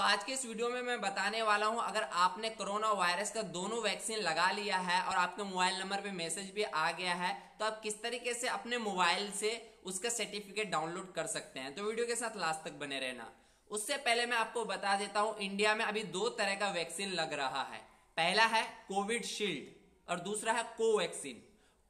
तो आज के इस वीडियो में मैं बताने वाला हूं अगर आपने कोरोना वायरस का दोनों वैक्सीन लगा लिया है और आपके मोबाइल नंबर पे मैसेज भी आ गया है तो आप किस तरीके से अपने मोबाइल से उसका सर्टिफिकेट डाउनलोड कर सकते हैं तो वीडियो के साथ लास्ट तक बने रहना उससे पहले मैं आपको बता देता हूं इंडिया में अभी दो तरह का वैक्सीन लग रहा है पहला है कोविड शील्ड और दूसरा है कोवैक्सीन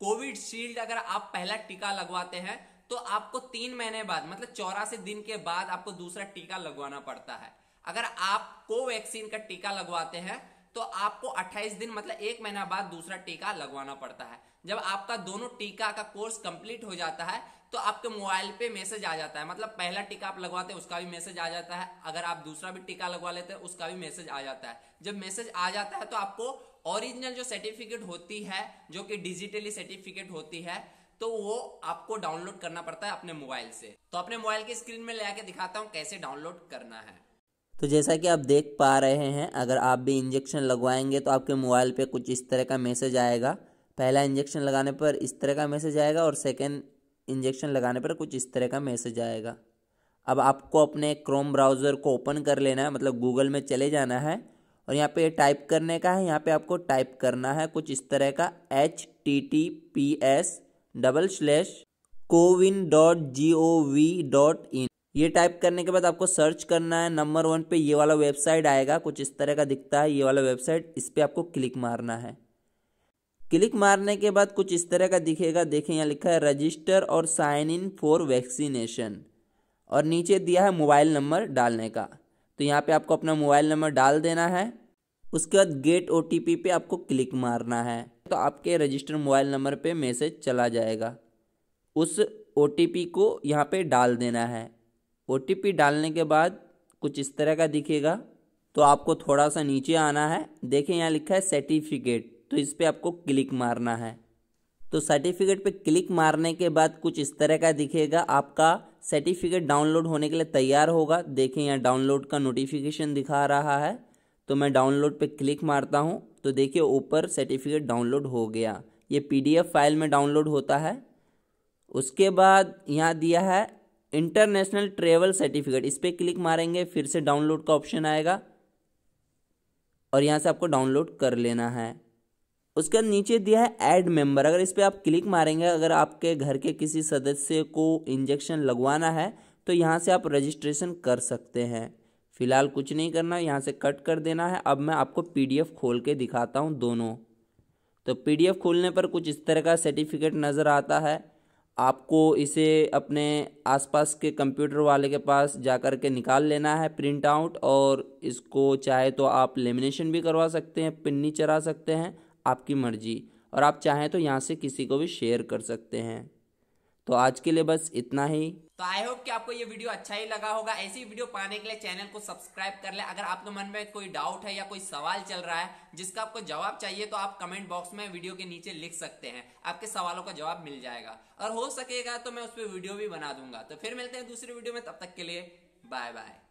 कोविड शील्ड अगर आप पहला टीका लगवाते हैं तो आपको तीन महीने बाद मतलब चौरासी दिन के बाद आपको दूसरा टीका लगवाना पड़ता है अगर आप कोवैक्सीन का टीका लगवाते हैं तो आपको 28 दिन मतलब एक महीना बाद दूसरा टीका लगवाना पड़ता है जब आपका दोनों टीका का कोर्स कंप्लीट हो जाता है तो आपके मोबाइल पे मैसेज आ जाता है मतलब पहला टीका आप लगवाते हैं उसका भी मैसेज आ जाता है अगर आप दूसरा भी टीका लगवा लेते हैं उसका भी मैसेज आ जाता है जब मैसेज आ जाता है तो आपको ओरिजिनल जो सर्टिफिकेट होती है जो कि डिजिटली सर्टिफिकेट होती है तो वो आपको डाउनलोड करना पड़ता है अपने मोबाइल से तो अपने मोबाइल की स्क्रीन में ले आके दिखाता हूँ कैसे डाउनलोड करना है तो जैसा कि आप देख पा रहे हैं अगर आप भी इंजेक्शन लगवाएंगे तो आपके मोबाइल पे कुछ इस तरह का मैसेज आएगा पहला इंजेक्शन लगाने पर इस तरह का मैसेज आएगा और सेकेंड इंजेक्शन लगाने पर कुछ इस तरह का मैसेज आएगा अब आपको अपने क्रोम ब्राउज़र को ओपन कर लेना है मतलब गूगल में चले जाना है और यहाँ पे टाइप करने का है यहाँ पे आपको टाइप करना है कुछ इस तरह का H T T P S double slash CoWIN dot G O V dot in ये टाइप करने के बाद आपको सर्च करना है नंबर वन पे ये वाला वेबसाइट आएगा कुछ इस तरह का दिखता है ये वाला वेबसाइट इस पर आपको क्लिक मारना है क्लिक मारने के बाद कुछ इस तरह का दिखेगा देखें यहाँ लिखा है रजिस्टर और साइन इन फॉर वैक्सीनेशन और नीचे दिया है मोबाइल नंबर डालने का तो यहाँ पे आपको अपना मोबाइल नंबर डाल देना है उसके बाद गेट ओ पे आपको क्लिक मारना है तो आपके रजिस्टर मोबाइल नंबर पे मैसेज चला जाएगा उस ओ को यहाँ पे डाल देना है ओ डालने के बाद कुछ इस तरह का दिखेगा तो आपको थोड़ा सा नीचे आना है देखें यहाँ लिखा है सर्टिफिकेट तो इस पर आपको क्लिक मारना है तो सर्टिफिकेट पे क्लिक मारने के बाद कुछ इस तरह का दिखेगा आपका सर्टिफिकेट डाउनलोड होने के लिए तैयार होगा देखें यहाँ डाउनलोड का नोटिफिकेशन दिखा रहा है तो मैं डाउनलोड पे क्लिक मारता हूँ तो देखिए ऊपर सर्टिफिकेट डाउनलोड हो गया ये पीडीएफ फाइल में डाउनलोड होता है उसके बाद यहाँ दिया है इंटरनेशनल ट्रेवल सर्टिफिकेट इस पर क्लिक मारेंगे फिर से डाउनलोड का ऑप्शन आएगा और यहाँ से आपको डाउनलोड कर लेना है उसके बाद नीचे दिया है ऐड मेंबर अगर इस पर आप क्लिक मारेंगे अगर आपके घर के किसी सदस्य को इंजेक्शन लगवाना है तो यहाँ से आप रजिस्ट्रेशन कर सकते हैं फिलहाल कुछ नहीं करना यहाँ से कट कर देना है अब मैं आपको पीडीएफ खोल के दिखाता हूँ दोनों तो पीडीएफ खोलने पर कुछ इस तरह का सर्टिफिकेट नज़र आता है आपको इसे अपने आसपास के कंप्यूटर वाले के पास जा कर के निकाल लेना है प्रिंट आउट और इसको चाहे तो आप लेमिनेशन भी करवा सकते हैं पिन्नी चरा सकते हैं आपकी मर्जी और आप चाहें तो यहाँ से किसी को भी शेयर कर सकते हैं तो आज के लिए बस इतना ही तो आई होप कि आपको ये वीडियो अच्छा ही लगा होगा ऐसी वीडियो पाने के लिए चैनल को सब्सक्राइब कर ले अगर आपके मन में कोई डाउट है या कोई सवाल चल रहा है जिसका आपको जवाब चाहिए तो आप कमेंट बॉक्स में वीडियो के नीचे लिख सकते हैं आपके सवालों का जवाब मिल जाएगा और हो सकेगा तो मैं उस पर वीडियो भी बना दूंगा तो फिर मिलते हैं दूसरी वीडियो में तब तक के लिए बाय बाय